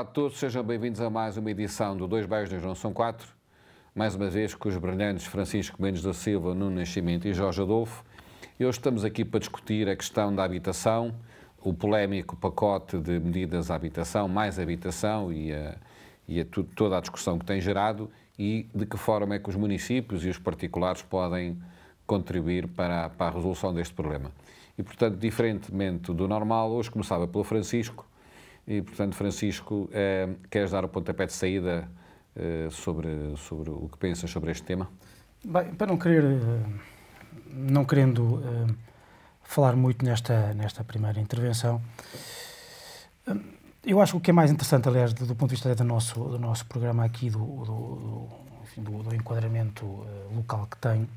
Olá a todos, sejam bem-vindos a mais uma edição do Dois Bairros de João São Quatro. Mais uma vez com os brilhantes Francisco Mendes da Silva, Nuno Nascimento e Jorge Adolfo. E hoje estamos aqui para discutir a questão da habitação, o polémico pacote de medidas à habitação, mais habitação e, a, e a tu, toda a discussão que tem gerado e de que forma é que os municípios e os particulares podem contribuir para, para a resolução deste problema. E, portanto, diferentemente do normal, hoje começava pelo Francisco e, portanto, Francisco, eh, queres dar o pontapé de saída eh, sobre, sobre o que pensas sobre este tema? Bem, para não querer, eh, não querendo eh, falar muito nesta, nesta primeira intervenção, eu acho que o que é mais interessante, aliás, do, do ponto de vista do nosso, do nosso programa aqui, do, do, enfim, do, do enquadramento local que tem,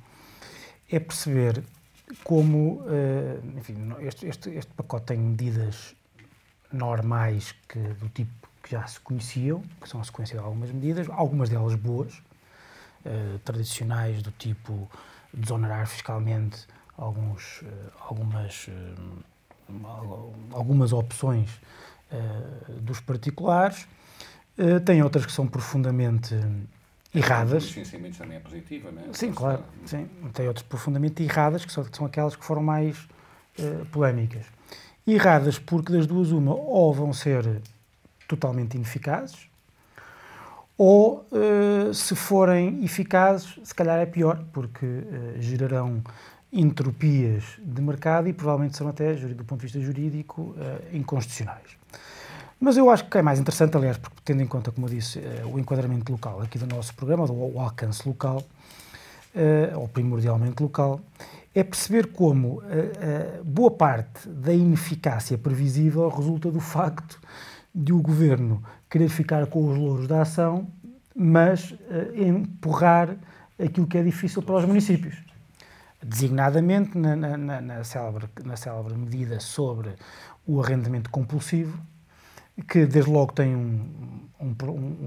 é perceber como, enfim, este, este, este pacote tem medidas normais que, do tipo que já se conheciam, que são a sequência de algumas medidas, algumas delas boas, eh, tradicionais, do tipo desonerar fiscalmente alguns, eh, algumas, eh, algumas opções dos particulares. tem outras que são profundamente erradas. O também é positivo, não é? Sim, claro. Sim. Tem outras profundamente erradas, que são, que são aquelas que foram mais polémicas. Erradas porque das duas uma ou vão ser totalmente ineficazes, ou uh, se forem eficazes, se calhar é pior, porque uh, gerarão entropias de mercado e provavelmente são até, do ponto de vista jurídico, uh, inconstitucionais. Mas eu acho que é mais interessante, aliás, porque tendo em conta, como eu disse, o enquadramento local aqui do nosso programa, o alcance local, uh, ou primordialmente local, é perceber como uh, boa parte da ineficácia previsível resulta do facto de o governo querer ficar com os louros da ação, mas empurrar aquilo que é difícil para os municípios. Designadamente na, na, na, na, célebre, na célebre medida sobre o arrendamento compulsivo, que desde logo tem um, um,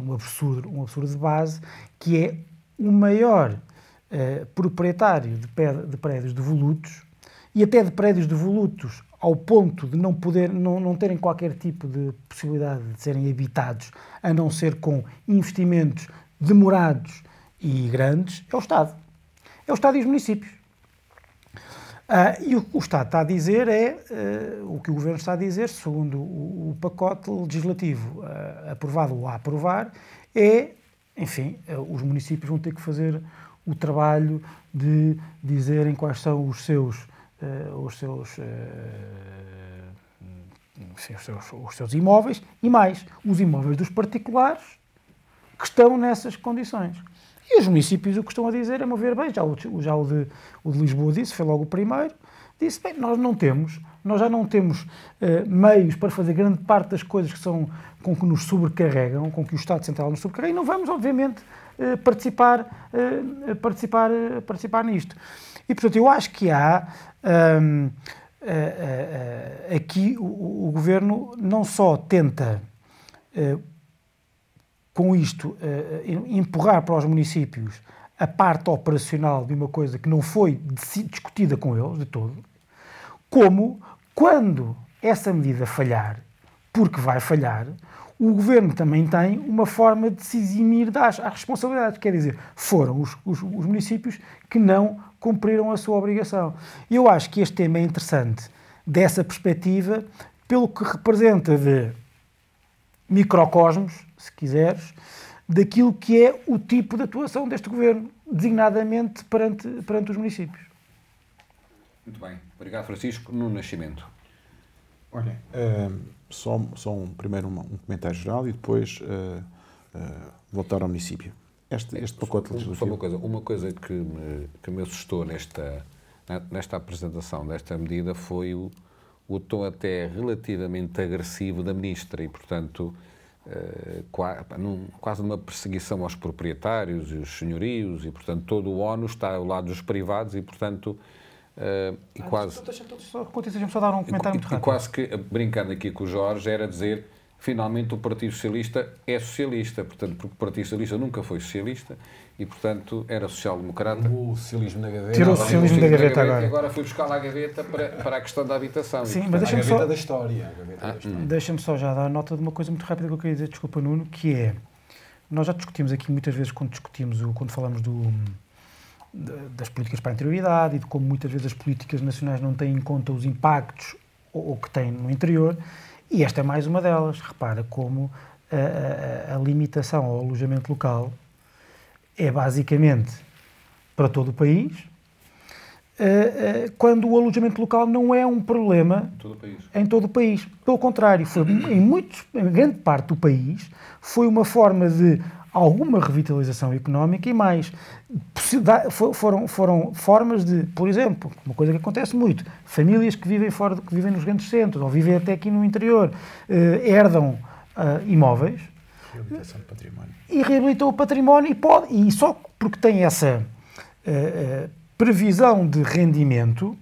um, absurdo, um absurdo de base, que é o maior uh, proprietário de, de prédios devolutos e até de prédios devolutos ao ponto de não, poder, não, não terem qualquer tipo de possibilidade de serem habitados, a não ser com investimentos demorados e grandes, é o Estado. É o Estado e os municípios. Ah, e o que o Estado está a dizer é, uh, o que o Governo está a dizer, segundo o, o pacote legislativo uh, aprovado ou a aprovar, é, enfim, uh, os municípios vão ter que fazer o trabalho de dizerem quais são os seus, uh, os, seus uh, os seus, os seus imóveis e mais os imóveis dos particulares que estão nessas condições. E os municípios o que estão a dizer, a meu ver, bem, já o, já o, de, o de Lisboa disse, foi logo o primeiro, disse, bem, nós não temos, nós já não temos uh, meios para fazer grande parte das coisas que são, com que nos sobrecarregam, com que o Estado Central nos sobrecarrega, e não vamos, obviamente, eh, participar, eh, participar, eh, participar nisto. E, portanto, eu acho que há hum, aqui o, o, governo não só tenta com isto empurrar para os municípios a parte operacional de uma coisa que não foi discutida com eles de todo, como quando essa medida falhar, porque vai falhar, o governo também tem uma forma de se eximir das responsabilidades. Quer dizer, foram os, os, os, municípios que não cumpriram a sua obrigação. Eu acho que este tema é interessante dessa perspectiva, pelo que representa de microcosmos, se quiseres, daquilo que é o tipo de atuação deste governo, designadamente perante, perante os municípios. Muito bem. Obrigado, Francisco. No Nascimento. Olha, uh, só, só um, primeiro um, um comentário geral e depois uh, uh, voltar ao município. Este, é, este pacote legislativo. Só uma coisa, uma coisa que me, que me assustou nesta, nesta apresentação desta medida foi o, o tom até relativamente agressivo da ministra e, portanto, quase uma perseguição aos proprietários e os senhorios e, portanto, todo o ONU está ao lado dos privados e, portanto, Uh, e ah, quase. deixa só dar um comentário e, muito rápido. E quase que, brincando aqui com o Jorge, era dizer finalmente o Partido Socialista é socialista, portanto, porque o Partido Socialista nunca foi socialista e, portanto, era social-democrata. O socialismo gaveta. Tirou o socialismo da gaveta, agora. agora foi buscar lá a gaveta para, para a questão da habitação. Sim, e, portanto, mas deixa-me só... da história. Ah, história. Hum. Deixa-me só já dar nota de uma coisa muito rápida que eu queria dizer, desculpa, Nuno, que é, nós já discutimos aqui muitas vezes quando discutimos, o, quando falamos do das políticas para a interioridade e de como muitas vezes as políticas nacionais não têm em conta os impactos ou, que têm no interior, e esta é mais uma delas. Repara como a, a, a limitação ao alojamento local é basicamente para todo o país, eh, eh, quando o alojamento local não é um problema todo em todo o país. Pelo contrário, foi, em, muitos, em grande parte do país, foi uma forma de alguma revitalização económica e mais. Foram, foram formas de, por exemplo, uma coisa que acontece muito, famílias que vivem fora, que vivem nos grandes centros ou vivem até aqui no interior, eh, herdam eh, imóveis. Reabilitação de património. E reabilitam o património e, pode, e só porque tem essa eh, eh previsão de rendimento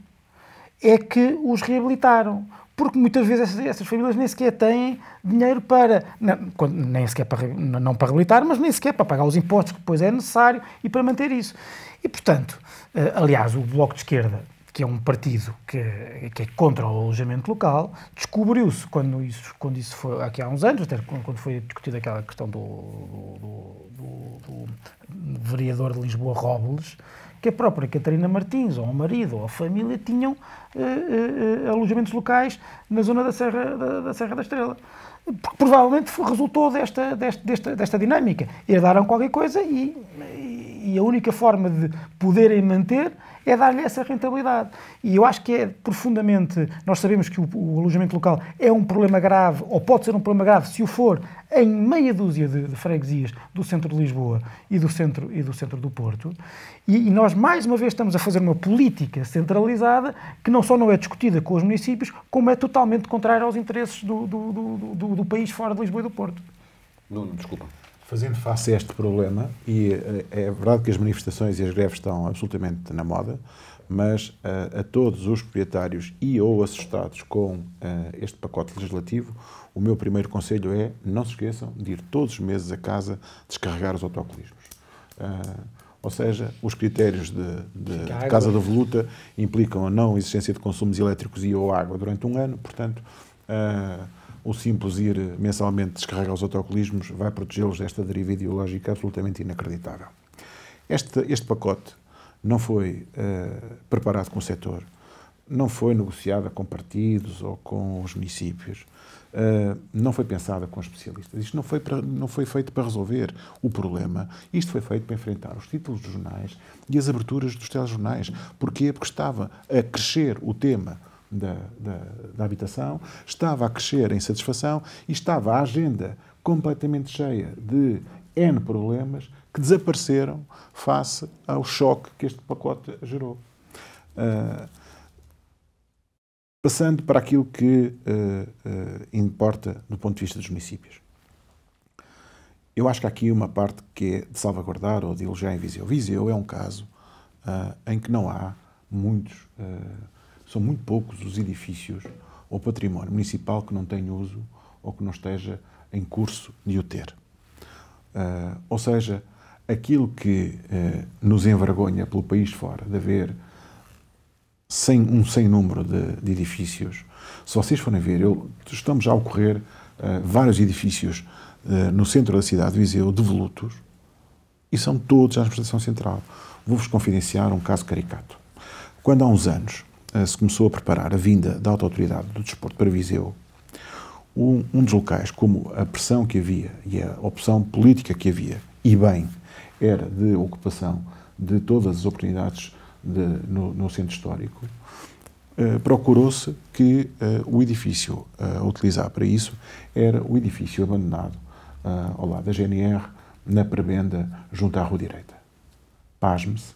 é que os reabilitaram porque muitas vezes essas, essas, famílias nem sequer têm dinheiro para, não, nem sequer para, não para reabilitar, mas nem sequer para pagar os impostos que depois é necessário e para manter isso. E, portanto, eh, aliás, o Bloco de Esquerda, que é um partido que, que é contra o alojamento local, descobriu-se quando isso, quando isso foi, aqui há uns anos, até quando foi discutida aquela questão do, do, do, do vereador de Lisboa, Robles, que a própria Catarina Martins, ou o marido, ou a família, tinham uh, uh, alojamentos locais na zona da Serra da, da Serra da Estrela. Porque provavelmente resultou desta, desta, desta, desta dinâmica. Herdaram qualquer coisa e, e, a única forma de poderem manter é dar-lhe essa rentabilidade. E eu acho que é profundamente. Nós sabemos que o, o, alojamento local é um problema grave, ou pode ser um problema grave, se o for, em meia dúzia de, de freguesias do centro de Lisboa e do centro, e do, centro do Porto. E, e, nós, mais uma vez, estamos a fazer uma política centralizada que não só não é discutida com os municípios, como é totalmente contrária aos interesses do, do, do país fora de Lisboa e do Porto. Nuno, desculpa fazendo face a este problema, e eh, é verdade que as manifestações e as greves estão absolutamente na moda, mas eh, a todos os proprietários e ou assustados com eh, este pacote legislativo, o meu primeiro conselho é não se esqueçam de ir todos os meses a casa descarregar os autocolismos. Uh, ou seja, os critérios de, de, de Casa da Voluta implicam a não existência de consumos elétricos e ou água durante um ano, portanto o simples ir mensalmente descarregar os autocolismos vai protegê-los desta deriva ideológica absolutamente inacreditável. Este, este pacote não foi uh, preparado com o setor, não foi negociado com partidos ou com os municípios, uh, não foi pensado com especialistas. Isto não foi, para, não foi feito para resolver o problema, isto foi feito para enfrentar os títulos dos jornais e as aberturas dos telejornais. Porquê? Porque estava a crescer o tema da, da, da habitação, estava a crescer em satisfação e estava a agenda completamente cheia de N problemas que desapareceram face ao choque que este pacote gerou. Uh, passando para aquilo que uh, uh, importa do ponto de vista dos municípios. Eu acho que há aqui uma parte que é de salvaguardar ou de elogiar em Viseu. Viseu é um caso em que não há muitos são muito poucos os edifícios ou património municipal que não tem uso ou que não esteja em curso de o ter. Uh, ou seja, aquilo que uh, nos envergonha pelo país fora de haver sem, um sem número de, de edifícios, se vocês forem ver, eu, estamos a ocorrer uh, vários edifícios no centro da cidade de Viseu, devolutos, e são todos à administração central. Vou-vos confidenciar um caso caricato. Quando há uns anos eh, se começou a preparar a vinda da Alta Autoridade do Desporto para Viseu, um, um, dos locais, como a pressão que havia e a opção política que havia, e bem, era de ocupação de todas as oportunidades de, no, no, centro histórico, eh, procurou-se que eh, o edifício eh, a utilizar para isso era o edifício abandonado eh, ao lado da GNR, na prebenda, junto à Rua Direita. Pasme-se,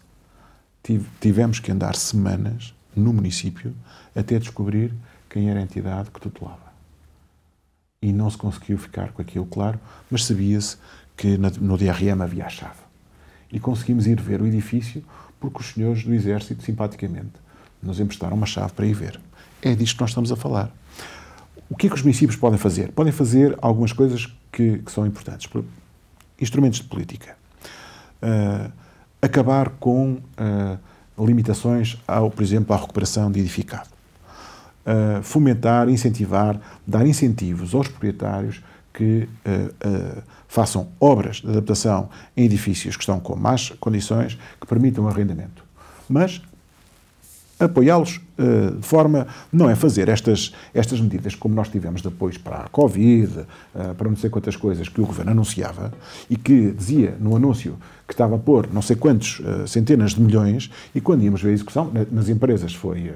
tivemos que andar semanas no município até descobrir quem era a entidade que tutelava. E não se conseguiu ficar com aquilo, claro, mas sabia-se que no DRM havia a chave. E conseguimos ir ver o edifício porque os senhores do Exército, simpaticamente, nos emprestaram uma chave para ir ver. É disto que nós estamos a falar. O que é que os municípios podem fazer? Podem fazer algumas coisas que, que são importantes. Instrumentos de política. Uh, acabar com uh, limitações, ao, por exemplo, à recuperação de edificado. Uh, fomentar, incentivar, dar incentivos aos proprietários que uh, uh, façam obras de adaptação em edifícios que estão com más condições, que permitam arrendamento. Mas apoiá-los uh, de forma, não é fazer estas, estas medidas como nós tivemos depois para a Covid, uh, para não sei quantas coisas que o governo anunciava e que dizia no anúncio que estava a pôr não sei quantos uh, centenas de milhões e quando íamos ver a execução, nas empresas foi,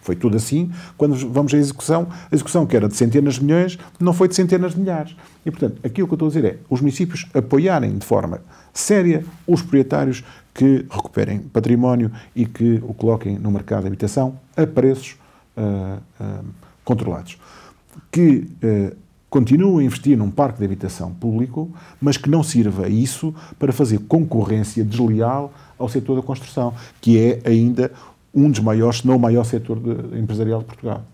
foi tudo assim, quando vamos à execução, a execução que era de centenas de milhões não foi de centenas de milhares. E, portanto, aquilo que eu estou a dizer é os municípios apoiarem de forma séria os proprietários que recuperem património e que o coloquem no mercado de habitação a preços uh, uh, controlados. Que uh, eh, continue a investir num parque de habitação público, mas que não sirva isso para fazer concorrência desleal ao setor da construção, que é ainda um dos maiores, se não o maior setor de, empresarial de Portugal.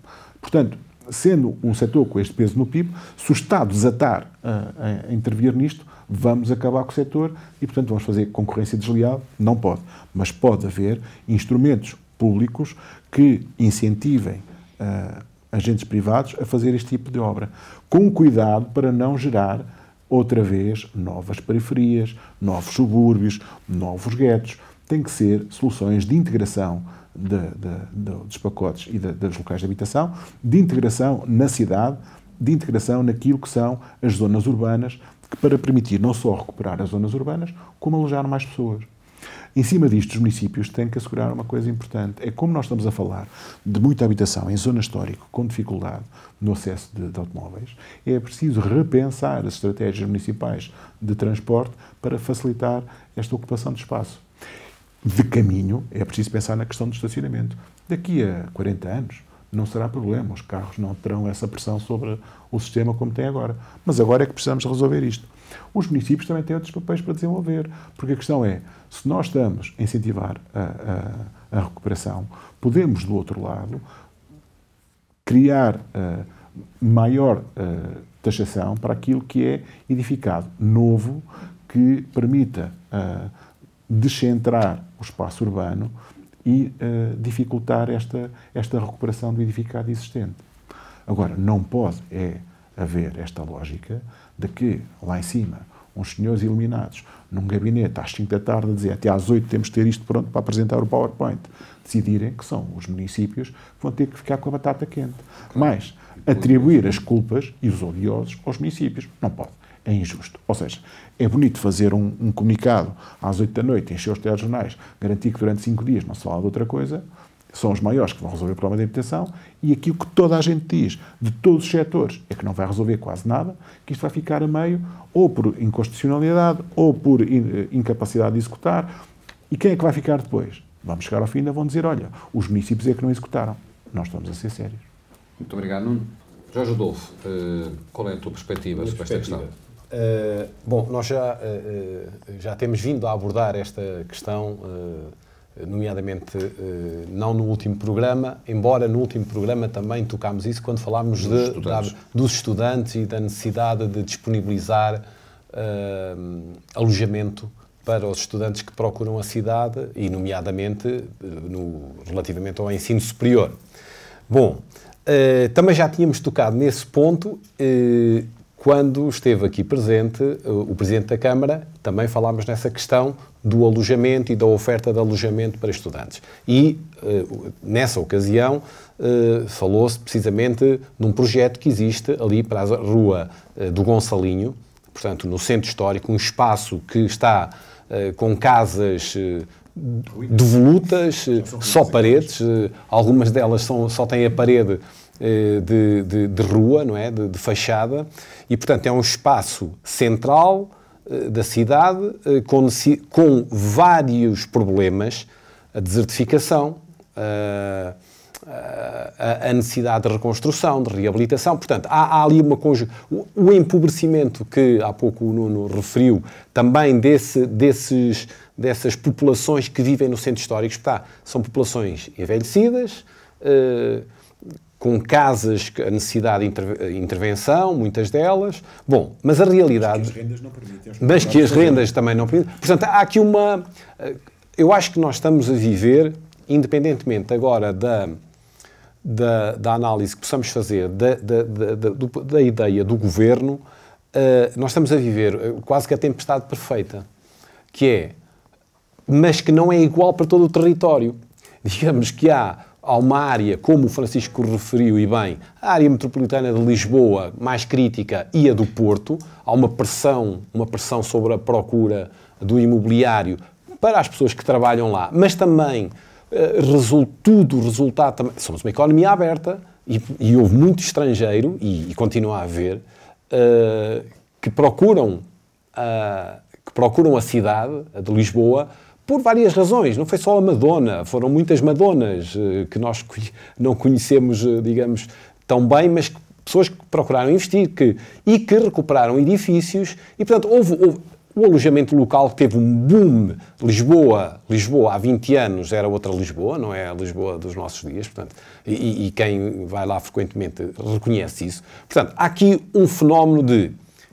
Portanto, sendo um setor com este peso no PIB, se o Estado desatar ah, a, a intervir nisto, vamos acabar com o setor e, portanto, vamos fazer concorrência desleal? Não pode. Mas pode haver instrumentos públicos que incentivem uh, agentes privados a fazer este tipo de obra, com cuidado para não gerar outra vez novas periferias, novos subúrbios, novos guetos. Tem que ser soluções de integração de, de, de, dos pacotes e dos locais de habitação, de integração na cidade, de integração naquilo que são as zonas urbanas, para permitir não só recuperar as zonas urbanas, como alojar mais pessoas. Em cima disto, os municípios têm que assegurar uma coisa importante. É como nós estamos a falar de muita habitação em zona histórica, com dificuldade no acesso de, de automóveis, é preciso repensar as estratégias municipais de transporte para facilitar esta ocupação de espaço. De caminho, é preciso pensar na questão do estacionamento. Daqui a 40 anos, não será problema. Os carros não terão essa pressão sobre o sistema como tem agora. Mas agora é que precisamos resolver isto. Os municípios também têm outros papéis para desenvolver, porque a questão é: se nós estamos a incentivar a, a, a recuperação, podemos, do outro lado, criar uh, maior uh, taxação para aquilo que é edificado novo, que permita uh, descentrar o espaço urbano e uh, dificultar esta, esta recuperação do edificado existente. Agora, não pode é haver esta lógica de que lá em cima uns senhores iluminados num gabinete às 5 da tarde a dizer até às 8 temos de ter isto pronto para apresentar o PowerPoint, decidirem que são os municípios que vão ter que ficar com a batata quente. Mas atribuir as culpas e os odiosos aos municípios não pode é injusto. Ou seja, é bonito fazer um, um comunicado às 8 da noite, encher os telejornais, garantir que durante 5 dias não se fala de outra coisa, são os maiores que vão resolver o problema da habitação, e aqui o que toda a gente diz, de todos os setores, é que não vai resolver quase nada, que isto vai ficar a meio, ou por inconstitucionalidade, ou por in, eh, incapacidade de executar. E quem é que vai ficar depois? Vamos chegar ao fim e vão dizer, olha, os municípios é que não executaram. Nós estamos a ser sérios. Muito obrigado, Nuno. Jorge Adolfo, eh, qual é a tua perspectiva sobre esta questão? Eh, bom, nós já, uh, já temos vindo a abordar esta questão, uh, nomeadamente não no último programa, embora no último programa também tocámos isso quando falámos dos, de, estudantes. Da, dos estudantes e da necessidade de disponibilizar alojamento para os estudantes que procuram a cidade e, nomeadamente, no, relativamente ao ensino superior. Bom, também já tínhamos tocado nesse ponto quando esteve aqui presente eh, o Presidente da Câmara, também falámos nessa questão do alojamento e da oferta de alojamento para estudantes. E, eh, nessa ocasião, eh, falou-se precisamente num projeto que existe ali para a Rua do Gonçalinho, portanto, no centro histórico, um espaço que está com casas devolutas, só paredes, algumas delas são, só têm a parede eh, de, de, de, rua, não é? De, de, fachada, e portanto é um espaço central eh, da cidade eh, com, com, vários problemas, a desertificação, a, a necessidade de reconstrução, de reabilitação, portanto há, há ali uma conjugação, o, o empobrecimento que há pouco o Nuno referiu, também desse, desses, dessas populações que vivem no centro histórico, está, são populações envelhecidas, uh, com casas a necessidade de eh, intervenção, muitas delas. Bom, mas a realidade. Mas que as rendas não permitem. Mas que as rendas também não permitem. Portanto, há aqui uma. Eh, eu acho que nós estamos a viver, independentemente agora da, da, da análise que possamos fazer da, da, da, da ideia do governo, eh, nós estamos a viver quase que a tempestade perfeita, que é. Mas que não é igual para todo o território. Digamos que há a uma área, como o Francisco referiu e bem, a área metropolitana de Lisboa mais crítica e a do Porto, há uma pressão, uma pressão sobre a procura do imobiliário para as pessoas que trabalham lá, mas também eh, tudo resultado também, somos uma economia aberta e, e houve muito estrangeiro e, e continua a haver uh, que procuram uh, que procuram a cidade de Lisboa por várias razões. Não foi só a Madonna, foram muitas Madonas eh, que nós não conhecemos, eh, digamos, tão bem, mas pessoas que procuraram investir que, e que recuperaram edifícios. E, portanto, houve, houve o alojamento local teve um boom. Lisboa, Lisboa há 20 anos era outra Lisboa, não é a Lisboa dos nossos dias, portanto, e, e quem vai lá frequentemente reconhece isso. Portanto, há aqui um fenómeno de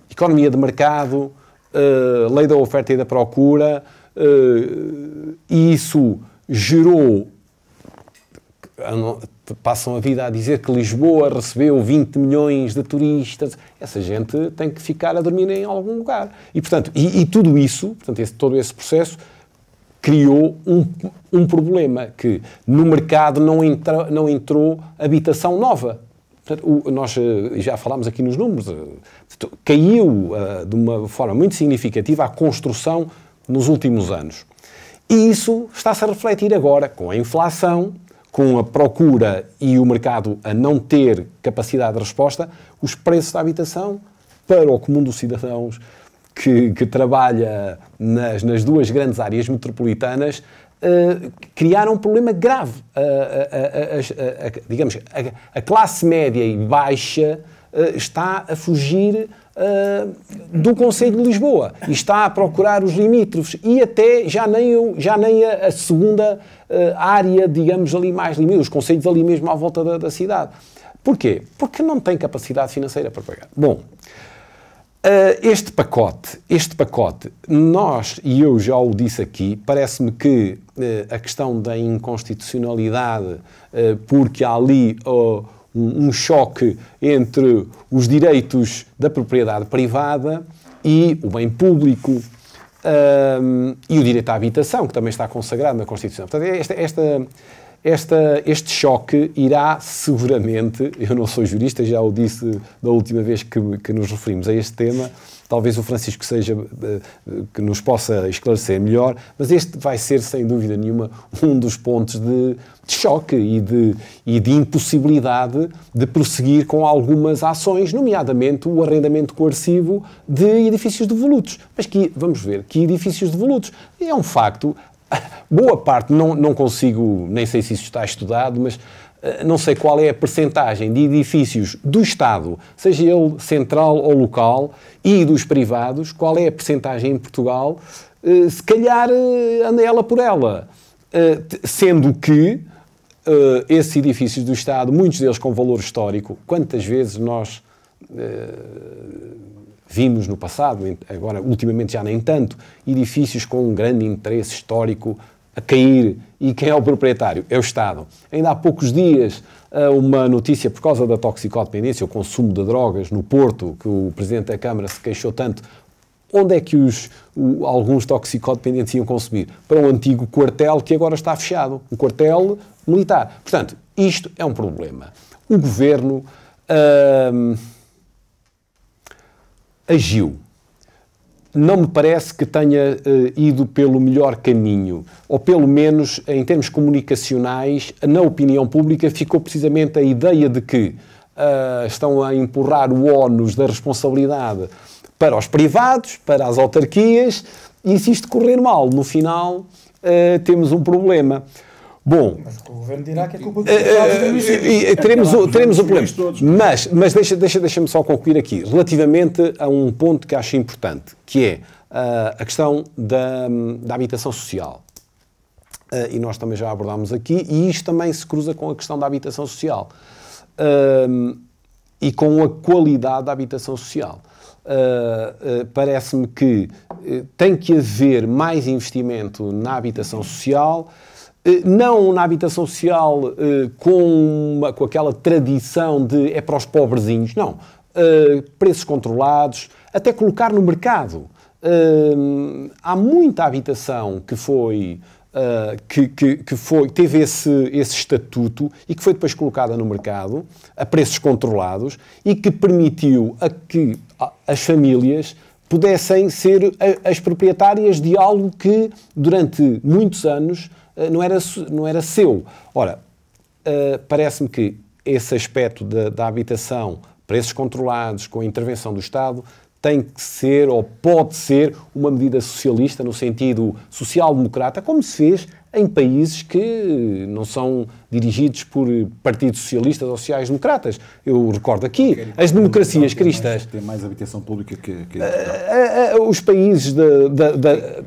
economia de mercado, uh, lei da oferta e da procura, eh, e isso gerou. Passam a vida a dizer que Lisboa recebeu 20 milhões de turistas. Essa gente tem que ficar a dormir em algum lugar. E, portanto, e, e tudo isso, portanto, esse, todo esse processo, criou um, um problema, que no mercado não, entra, não entrou habitação nova. Portanto, o, nós eh, já falámos aqui nos números, eh, caiu uh, de uma forma muito significativa a construção nos últimos anos. E isso está-se a refletir agora com a inflação, com a procura e o mercado a não ter capacidade de resposta, os preços da habitação para o comum dos cidadãos que, que trabalha nas, nas duas grandes áreas metropolitanas Uh, criaram um problema grave. Uh, uh, digamos, a, a, classe média e baixa eh, está a fugir ah, do Conselho de Lisboa e está a procurar os limítrofes e até já nem, já nem a, a segunda uh, área, digamos ali mais limítrofe, os conselhos ali mesmo à volta da, da, cidade. Porquê? Porque não tem capacidade financeira para pagar. Bom, uh, este pacote, este pacote, nós, e eu já o disse aqui, parece-me que a questão da inconstitucionalidade, porque há ali... Oh, um, um choque entre os direitos da propriedade privada e o bem público. Um, e o direito à habitação, que também está consagrado na Constituição. Portanto, é esta, esta, esta, este choque irá seguramente, eu não sou jurista, já o disse da última vez que, que nos referimos a este tema, talvez o Francisco seja eh, que nos possa esclarecer melhor, mas este vai ser sem dúvida nenhuma um dos pontos de, de choque e de, e de impossibilidade de prosseguir com algumas ações, nomeadamente o arrendamento coercivo de edifícios devolutos. Mas que vamos ver que edifícios devolutos é um facto boa parte, não, não consigo, nem sei se isso está estudado, mas eh, não sei qual é a percentagem de edifícios do Estado, seja ele central ou local, e dos privados, qual é a percentagem em Portugal, eh, se calhar eh, anda ela por ela. Sendo que esses edifícios do Estado, muitos deles com valor histórico, quantas vezes nós Vimos no passado, agora ultimamente já nem tanto, edifícios com um grande interesse histórico a cair e quem é o proprietário? É o Estado. Ainda há poucos dias, eh, uma notícia por causa da toxicodependência, o consumo de drogas no Porto, que o Presidente da Câmara se queixou tanto, onde é que os, o, alguns toxicodependentes iam consumir? Para um antigo quartel que agora está fechado, um quartel militar. Portanto, isto é um problema. O governo. Ehm, agiu. Não me parece que tenha uh, ido pelo melhor caminho, ou pelo menos em termos comunicacionais, na opinião pública ficou precisamente a ideia de que uh, estão a empurrar o ónus da responsabilidade para os privados, para as autarquias, e se isto correr mal, no final uh, temos um problema. Bom, mas o governo dirá que é culpa do uh, teremos, é o, teremos o problema. Mas, mas deixa-me deixa, me só concluir aqui, relativamente a um ponto que acho importante, que é uh, a questão da, da habitação social. Uh, e nós também já abordámos aqui, e isto também se cruza com a questão da habitação social uh, e com a qualidade da habitação social. Uh, Parece-me que eh, tem que haver mais investimento na habitação social eh, não na habitação social eh, com, uma, com aquela tradição de é para os pobrezinhos, não. Eh, preços controlados, até colocar no mercado. há muita habitação que foi Uh, que, que, que, foi, teve esse, esse estatuto e que foi depois colocada no mercado a preços controlados e que permitiu a que as famílias pudessem ser as proprietárias de algo que durante muitos anos eh, não era, não era seu. Ora, uh, parece-me que esse aspecto da, da habitação, preços controlados, com a intervenção do Estado, tem que ser ou pode ser uma medida socialista, no sentido social-democrata, como se fez em países que não são dirigidos por partidos socialistas ou sociais-democratas. Eu recordo aqui as democracias cristãs. Tem mais, mais, habitação pública que. que... Eh, eh, eh, os países,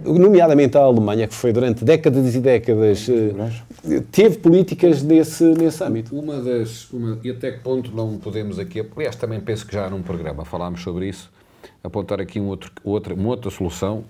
nomeadamente a Alemanha, que foi durante décadas e décadas, teve políticas nesse, nesse âmbito. Uma das. Uma, e até que ponto não podemos aqui. Aliás, também penso que já num programa falámos sobre isso apontar aqui um outro, outra, uma outra solução,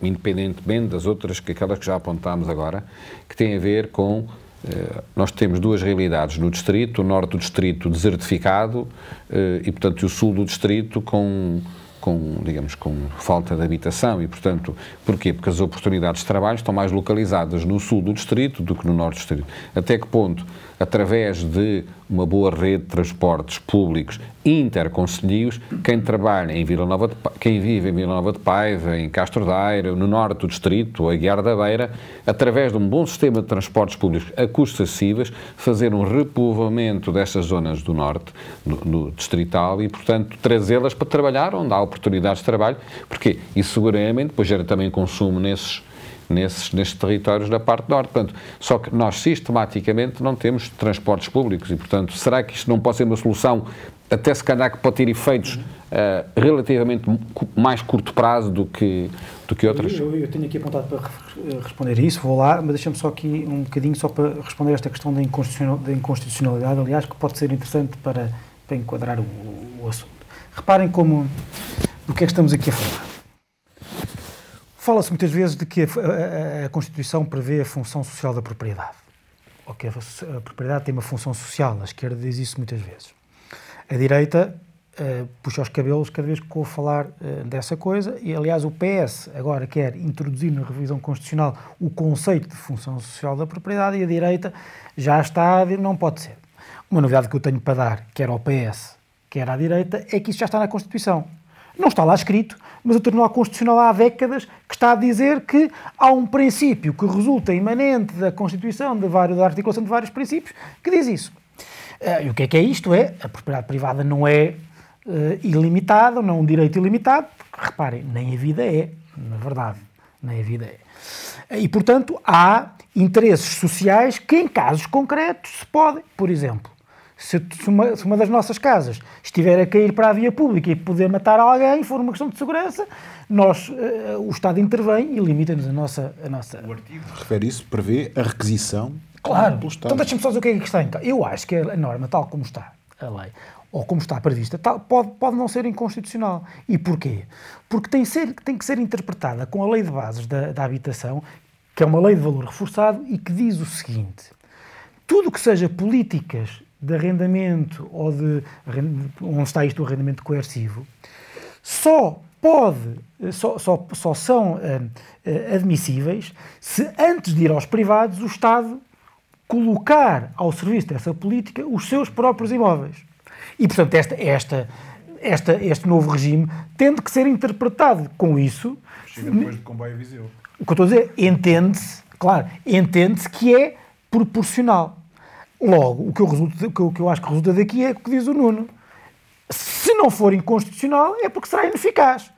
independentemente das outras, que aquelas que já apontámos agora, que tem a ver com eh, nós temos duas realidades no distrito, o norte do distrito desertificado eh, e, portanto, o sul do distrito com, com, digamos, com falta de habitação e, portanto, porquê? Porque as oportunidades de trabalho estão mais localizadas no sul do distrito do que no norte do distrito. Até que ponto através de uma boa rede de transportes públicos interconcelhios, quem trabalha em Vila Nova de, quem vive em Vila Nova de Paiva, em Castro Daire, no norte do distrito, ou Guiar da Beira, através de um bom sistema de transportes públicos a custos acessíveis, fazer um repovoamento destas zonas do norte, do, distrital, e, portanto, trazê-las para trabalhar onde há oportunidades de trabalho, porque isso seguramente depois gera também consumo nesses nesses, nestes territórios da parte norte. Portanto, só que nós sistematicamente não temos transportes públicos e, portanto, será que isto não pode ser uma solução até se calhar que pode ter efeitos uh, relativamente mais curto prazo do que, do que outras? Eu, eu, tenho aqui apontado para eh, responder a isso, vou lá, mas deixa-me só aqui um bocadinho só para responder a esta questão da inconstitucionalidade, aliás, que pode ser interessante para, para enquadrar o, o assunto. Reparem como do que é que estamos aqui a falar. Fala-se muitas vezes de que a, a, a, Constituição prevê a função social da propriedade, ou que a, a, propriedade tem uma função social. A esquerda diz isso muitas vezes. A direita uh, puxa os cabelos cada vez que ouve falar uh, dessa coisa, e aliás o PS agora quer introduzir na revisão constitucional o conceito de função social da propriedade, e a direita já está a dizer não pode ser. Uma novidade que eu tenho para dar, quer ao PS, quer à direita, é que isso já está na Constituição não está lá escrito, mas o Tribunal Constitucional há décadas que está a dizer que há um princípio que resulta imanente da Constituição, de vários, da articulação de vários princípios, que diz isso. Uh, e o que é que é isto? É, a propriedade privada não é uh, ilimitada, não é um direito ilimitado, porque, reparem, nem a vida é, na verdade, nem a vida é. Eh, e, portanto, há interesses sociais que, em casos concretos, se podem, por exemplo, se, uma, se, uma, das nossas casas estiver a cair para a via pública e poder matar alguém, for uma questão de segurança, nós, uh, o Estado intervém e limita-nos a nossa, a nossa. O artigo refere isso, prevê a requisição. Claro, então deixa-me só dizer o que é que está em é. Eu acho que a norma, tal como está a lei, ou como está prevista, tal, pode, pode não ser inconstitucional. E porquê? Porque tem, ser, tem que ser interpretada com a lei de bases da, da habitação, que é uma lei de valor reforçado e que diz o seguinte: tudo que seja políticas de arrendamento ou de. onde está isto o arrendamento coercivo, só pode, só, só, só são ah, admissíveis se antes de ir aos privados o Estado colocar ao serviço dessa política os seus próprios imóveis. E, portanto, esta, esta, esta, este novo regime tendo que ser interpretado com isso. Chega depois de comboio a Viseu. O que eu estou a dizer, entende-se, claro, entende-se que é proporcional. Logo, o que eu, resulta, o que eu acho que resulta daqui é o que diz o Nuno. Se não for inconstitucional, é porque será ineficaz.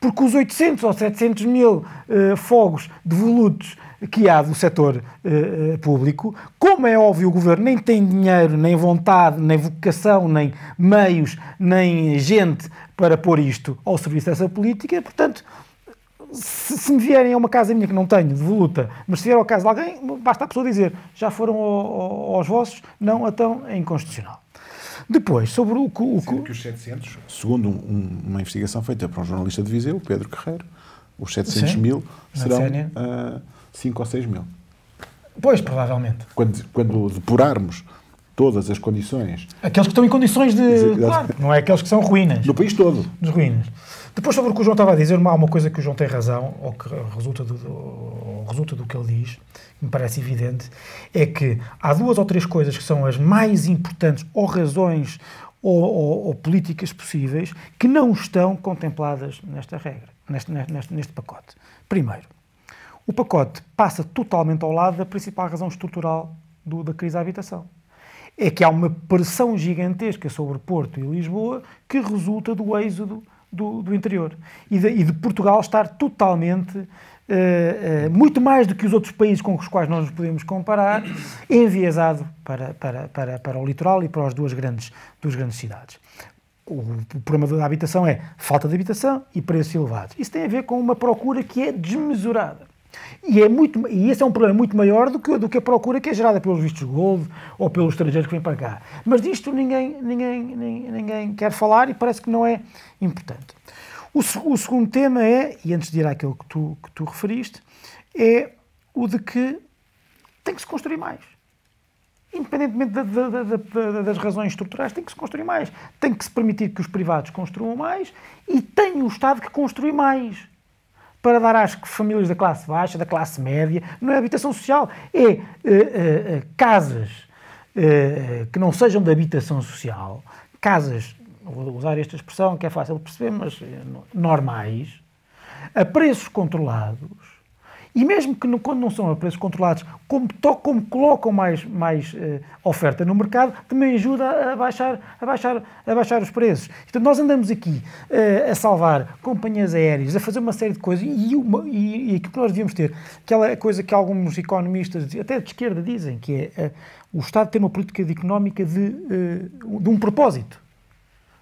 Porque os 800 ou 700 mil uh, fogos devolutos que há do setor uh, público. Como é óbvio, o governo nem tem dinheiro, nem vontade, nem vocação, nem meios, nem gente para pôr isto ao serviço dessa política. Portanto, se, se, me vierem a uma casa minha que não tenho, de voluta, mas se vier ao caso de alguém, basta a pessoa dizer já foram ao, ao, aos vossos, não, então é inconstitucional. Depois, sobre o, o, o que... os 700, segundo um, uma investigação feita por um jornalista de Viseu, Pedro Guerreiro, os 700 Sim. mil serão uh, ah, 5 ou 6 mil. Pois, provavelmente. Quando, quando depurarmos todas as condições... Aqueles que estão em condições de... Claro, não é aqueles que são ruínas. No país todo. Dos ruínas. Depois, sobre o que o João estava a dizer, há uma coisa que o João tem razão, ou que resulta do, do resulta do que ele diz, que me parece evidente, é que há duas ou três coisas que são as mais importantes, ou razões, ou, ou, ou políticas possíveis, que não estão contempladas nesta regra, neste, neste, neste pacote. Primeiro, o pacote passa totalmente ao lado da principal razão estrutural do, da crise da habitação. É que há uma pressão gigantesca sobre Porto e Lisboa que resulta do êxodo do, do interior e de, e de, Portugal estar totalmente, uh, uh, muito mais do que os outros países com os quais nós nos podemos comparar, enviesado para, para, para, para o litoral e para as duas grandes, duas grandes cidades. O, o problema da habitação é falta de habitação e preços elevados. Isso tem a ver com uma procura que é desmesurada. E, é muito, e esse é um problema muito maior do que, do que a procura que é gerada pelos vistos gold ou pelos estrangeiros que vêm para cá. Mas disto ninguém, ninguém, ninguém, quer falar e parece que não é importante. O, o, segundo tema é, e antes de ir àquilo que tu, que tu referiste, é o de que tem que se construir mais. Independentemente da, da, da, das razões estruturais, tem que se construir mais. Tem que se permitir que os privados construam mais e tem o Estado que construir mais para dar às famílias da classe baixa, da classe média, não é habitação social, é, eh, eh, eh, casas que não sejam de habitação social, casas, vou usar esta expressão que é fácil de perceber, mas normais, a preços controlados, e mesmo que quando não são a preços controlados, como, como colocam mais, mais eh, oferta no mercado, também ajuda a baixar, a baixar, a baixar os preços. Então nós andamos aqui eh, a salvar companhias aéreas, a fazer uma série de coisas e, uma, e, e aquilo que nós devíamos ter, aquela coisa que alguns economistas, até de esquerda, dizem, que é eh, o Estado ter uma política de económica de, de um propósito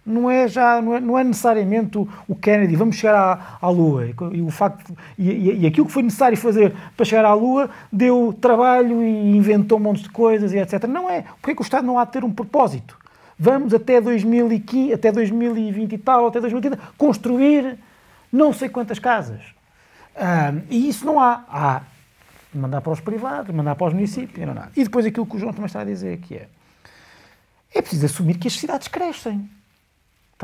não é já não é, não é necessariamente o, Kennedy vamos chegar à, à Lua e o facto e, e, aquilo que foi necessário fazer para chegar à Lua deu trabalho e inventou um monte de coisas e etc não é porque é que o Estado não há de ter um propósito vamos até 2015 até 2020 e tal até 2030 construir não sei quantas casas e isso não há há mandar para os privados mandar para os municípios não há. e depois aquilo que o João também está a dizer que é é preciso assumir que as cidades crescem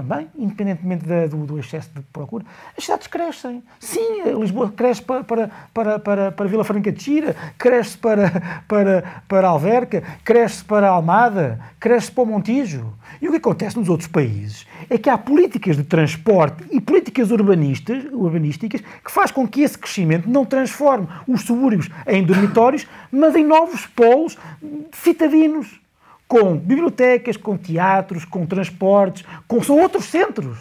também, independentemente da, do, do, excesso de procura. As cidades crescem. Sim, Lisboa cresce para, para, para, para, para Vila Franca de Xira, cresce para, para, para Alverca, cresce para Almada, cresce para o Montijo. E o que acontece nos outros países é que há políticas de transporte e políticas urbanistas, urbanísticas que faz com que esse crescimento não transforme os subúrbios em dormitórios, mas em novos polos citadinos com bibliotecas, com teatros, com transportes, com são outros centros.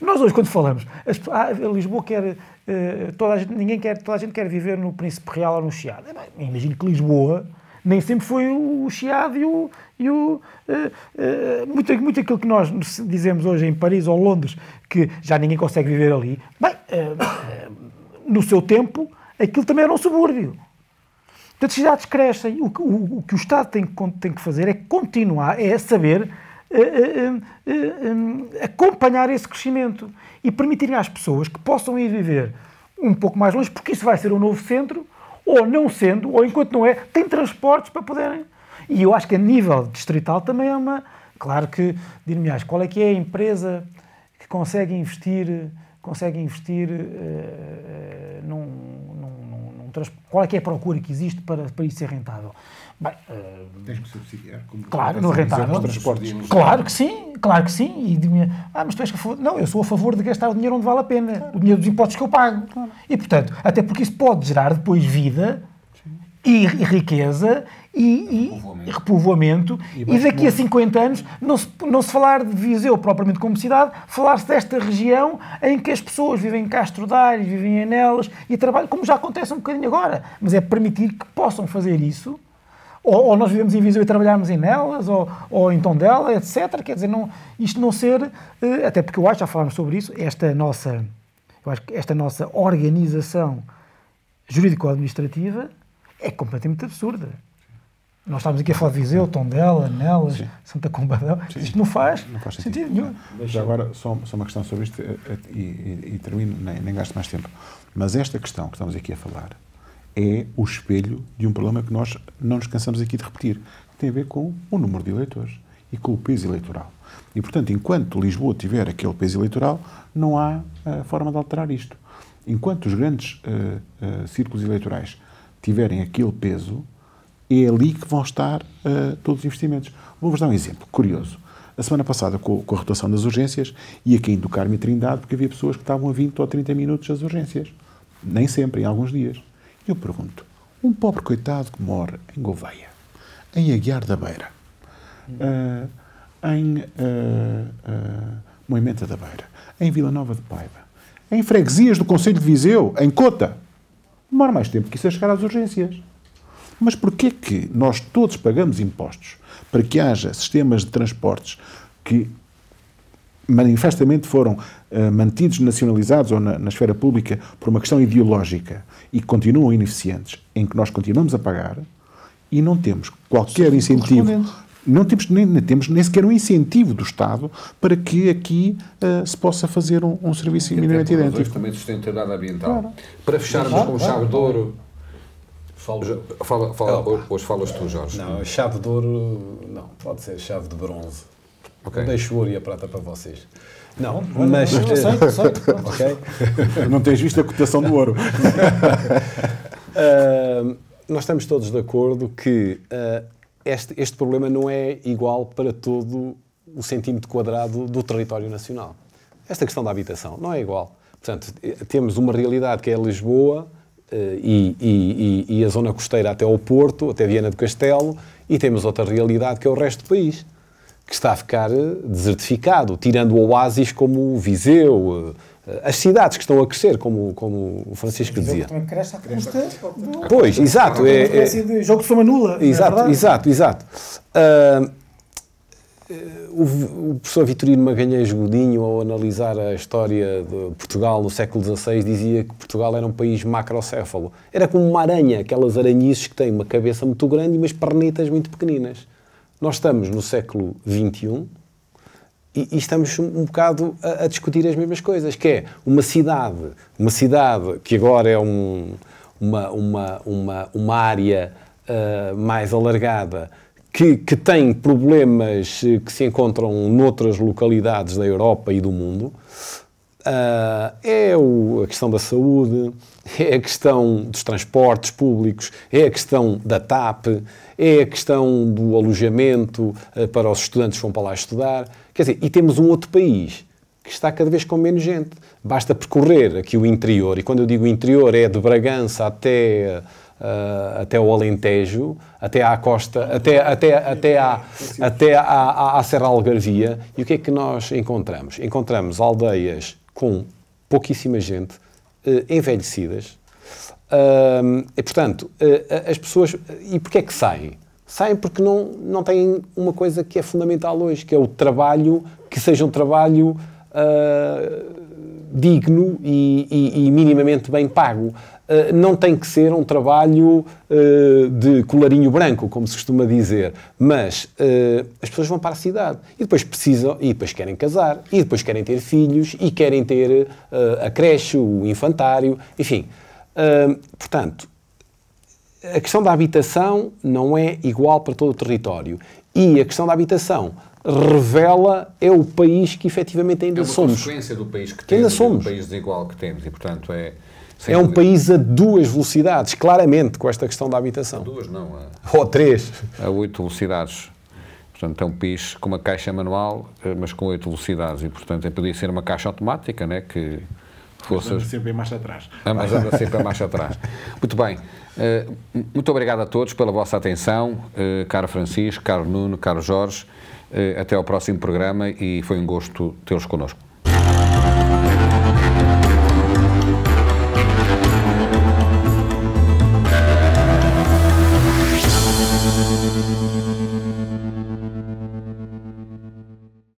Nós hoje, quando falamos, as, ah, Lisboa quer, eh, toda a gente, ninguém quer, toda a gente quer viver no Príncipe Real ou no Chiado. É imagino que Lisboa nem sempre foi o Chiado e o... E o eh, eh, muito, muito aquilo que nós dizemos hoje em Paris ou Londres, que já ninguém consegue viver ali. Bem, eh, eh, no seu tempo, aquilo também era um subúrbio. Portanto, as cidades crescem. O, o, o que o Estado tem, tem, que fazer é continuar, é saber uh, uh, uh, acompanhar esse crescimento e permitir às pessoas que possam ir viver um pouco mais longe, porque isso vai ser um novo centro, ou não sendo, ou enquanto não é, tem transportes para poderem. E eu acho que a nível distrital também é uma. Claro que, dir-me-ás, qual é que é a empresa que consegue investir, consegue investir uh, num, qual é que é a procura que existe para, para isso ser rentável? Bem, uh, Tens que subsidiar? Como claro, não é Transportes. Claro que sim, claro que sim. E de, ah, mas tu és que Não, eu sou a favor de gastar o dinheiro onde vale a pena, claro. o dinheiro dos impostos que eu pago. Claro. E, portanto, até porque isso pode gerar depois vida e, riqueza e, e, repovoamento. E, e, daqui a 50 anos não se, não se falar de Viseu propriamente como cidade, falar-se desta região em que as pessoas vivem em Castro Dário, vivem em Anelas e trabalham, como já acontece um bocadinho agora, mas é permitir que possam fazer isso. Ou, ou nós vivemos em Viseu e trabalhamos em Nelas, ou, ou em Tondela, etc. Quer dizer, não, isto não ser, eh, até porque eu acho, já falámos sobre isso, esta nossa, eu acho que esta nossa organização jurídico-administrativa é completamente absurda. Nós estamos aqui a falar de Viseu, Tondela, Nelas, Sim. Santa Combadão. Sim. Isto não faz, não faz sentido. sentido, nenhum. Já agora, só, só, uma questão sobre isto eh, eh, e, e, e termino, nem, nem, gasto mais tempo. Mas esta questão que estamos aqui a falar é o espelho de um problema que nós não nos cansamos aqui de repetir. Que tem a ver com o número de eleitores e com o peso eleitoral. E, portanto, enquanto Lisboa tiver aquele peso eleitoral, não há uh, forma de alterar isto. Enquanto os grandes uh, uh, círculos eleitorais tiverem aquele peso, é ali que vão estar uh, todos os investimentos. Vou-vos dar um exemplo curioso. A semana passada, com, com a rotação das urgências, ia quem do Carmo e Trindade, porque havia pessoas que estavam a 20 ou 30 minutos das urgências. Nem sempre, em alguns dias. E eu pergunto, um pobre coitado que mora em Gouveia, em Aguiar da Beira, uh, em uh, uh, Moimenta da Beira, em Vila Nova de Paiva, em freguesias do Conselho de Viseu, em Cota, demora mais tempo que isso a chegar às urgências. Mas porquê que nós todos pagamos impostos para que haja sistemas de transportes que manifestamente foram uh, mantidos nacionalizados ou na, na, esfera pública por uma questão ideológica e continuam ineficientes, em que nós continuamos a pagar e não temos qualquer incentivo não temos nem, nem, temos nem sequer um incentivo do Estado para que aqui uh, se possa fazer um, um serviço minimamente idêntico. Também de sustentabilidade ambiental. Claro. Para fecharmos claro, com claro, chave de ouro. Falo. Fala, fala, hoje falas tu, Jorge. Não, chave de ouro, não, pode ser chave de bronze. Okay. deixo o ouro e a prata para vocês. Não, mas. Eu Okay. Não tens visto a cotação do ouro. uh, nós estamos todos de acordo que uh, este, este problema não é igual para todo o centímetro quadrado do território nacional. Esta questão da habitação não é igual. Portanto, eh, temos uma realidade que é Lisboa eh, e, e, e, a zona costeira até ao Porto, até Viana do Castelo, e temos outra realidade que é o resto do país, que está a ficar eh, desertificado, tirando o oásis como o Viseu, eh, as cidades que estão a crescer, como, como o Francisco Sim, dizia. Cresce à custa Pois, é exato. É, espécie de é- jogo de soma nula. Exato, é exato, exato. Uh, o, o, professor Vitorino Magalhães Godinho, ao analisar a história de Portugal no século XVI, dizia que Portugal era um país macrocéfalo. Era como uma aranha, aquelas aranhices que têm uma cabeça muito grande e umas pernitas muito pequeninas. Nós estamos no século XXI, e, e, estamos um bocado a, a, discutir as mesmas coisas, que é uma cidade, uma cidade que agora é um, uma, uma, uma, uma área uh, mais alargada, que, que tem problemas eh, que se encontram noutras localidades da Europa e do mundo, Uh, é o, a questão da saúde, é a questão dos transportes públicos, é a questão da TAP, é a questão do alojamento uh, para os estudantes que vão para lá estudar. Quer dizer, e temos um outro país que está cada vez com menos gente. Basta percorrer aqui o interior, e quando eu digo interior é de Bragança até. Uh, até o Alentejo, até à costa, até, até, até, à, até à, à, à Serra Algarvia. E o que é que nós encontramos? Encontramos aldeias com pouquíssima gente, eh, envelhecidas. e, portanto, eh, as pessoas. E porquê é que saem? Saem porque não, não têm uma coisa que é fundamental hoje, que é o trabalho, que seja um trabalho ah, digno e, e, e minimamente bem pago. Eh, não tem que ser um trabalho eh, de colarinho branco, como se costuma dizer, mas eh, as pessoas vão para a cidade e depois precisam, e depois querem casar, e depois querem ter filhos, e querem ter a creche, o infantário, enfim. Portanto, a questão da habitação não é igual para todo o território. E a questão da habitação revela é o país que efetivamente ainda somos. É uma somos. consequência do país que, que temos, ainda somos. do país desigual que temos e, portanto, é é um país a duas velocidades, claramente, com esta questão da habitação. A duas, não. A... Ou três. A oito velocidades. Portanto, é um país com uma caixa manual, eh, mas com oito velocidades. E, portanto, é- podia ser uma caixa automática, né, que fosse... Mas sempre em marcha atrás. Ah, mas anda sempre em marcha atrás. Muito bem. Eh, muito obrigado a todos pela vossa atenção. Eh, caro Francisco, caro Nuno, caro Jorge. até ao próximo programa e foi um gosto tê-los connosco.